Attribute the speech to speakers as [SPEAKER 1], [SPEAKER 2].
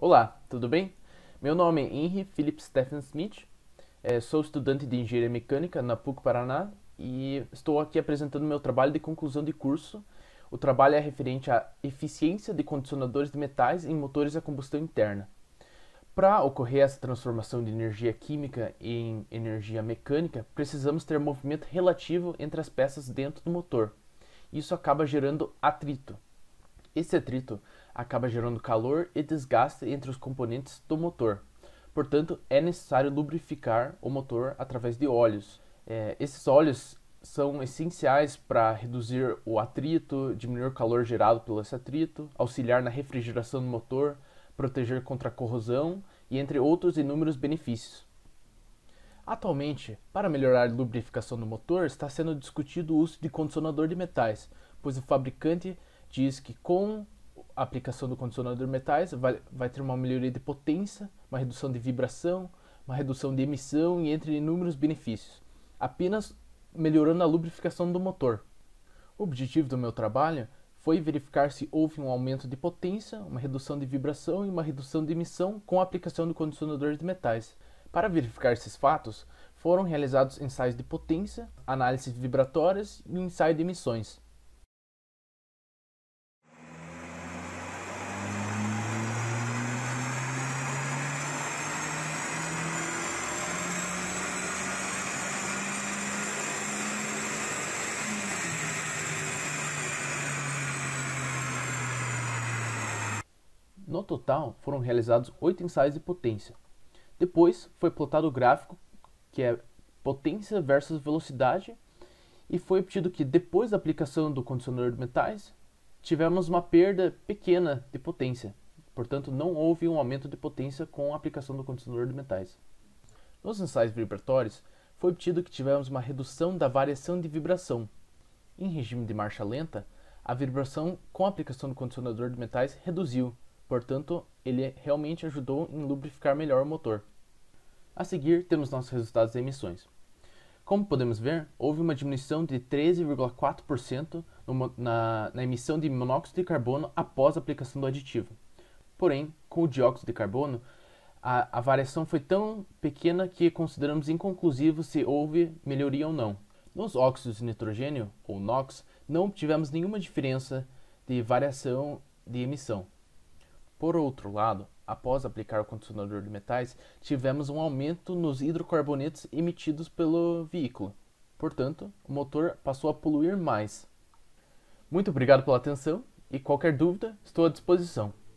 [SPEAKER 1] Olá, tudo bem? Meu nome é Henry Philip Stephen Smith, eh, sou estudante de Engenharia Mecânica na PUC Paraná e estou aqui apresentando meu trabalho de conclusão de curso. O trabalho é referente à eficiência de condicionadores de metais em motores a combustão interna. Para ocorrer essa transformação de energia química em energia mecânica, precisamos ter movimento relativo entre as peças dentro do motor. Isso acaba gerando atrito. Esse atrito acaba gerando calor e desgaste entre os componentes do motor. Portanto, é necessário lubrificar o motor através de óleos. É, esses óleos são essenciais para reduzir o atrito, diminuir o calor gerado pelo esse atrito, auxiliar na refrigeração do motor, proteger contra a corrosão e entre outros inúmeros benefícios. Atualmente, para melhorar a lubrificação do motor, está sendo discutido o uso de condicionador de metais, pois o fabricante diz que com a aplicação do condicionador metais vai, vai ter uma melhoria de potência, uma redução de vibração, uma redução de emissão e entre inúmeros benefícios, apenas melhorando a lubrificação do motor. O objetivo do meu trabalho foi verificar se houve um aumento de potência, uma redução de vibração e uma redução de emissão com a aplicação do condicionador de metais. Para verificar esses fatos, foram realizados ensaios de potência, análises vibratórias e ensaio de emissões. No total, foram realizados oito ensaios de potência. Depois, foi plotado o gráfico, que é potência versus velocidade, e foi obtido que depois da aplicação do condicionador de metais, tivemos uma perda pequena de potência. Portanto, não houve um aumento de potência com a aplicação do condicionador de metais. Nos ensaios vibratórios, foi obtido que tivemos uma redução da variação de vibração. Em regime de marcha lenta, a vibração com a aplicação do condicionador de metais reduziu, portanto, ele realmente ajudou em lubrificar melhor o motor. A seguir, temos nossos resultados de emissões. Como podemos ver, houve uma diminuição de 13,4% na, na emissão de monóxido de carbono após a aplicação do aditivo. Porém, com o dióxido de carbono, a, a, variação foi tão pequena que consideramos inconclusivo se houve melhoria ou não. Nos óxidos de nitrogênio, ou NOx, não tivemos nenhuma diferença de variação de emissão. Por outro lado, após aplicar o condicionador de metais, tivemos um aumento nos hidrocarbonetos emitidos pelo veículo. Portanto, o motor passou a poluir mais. Muito obrigado pela atenção e qualquer dúvida, estou à disposição.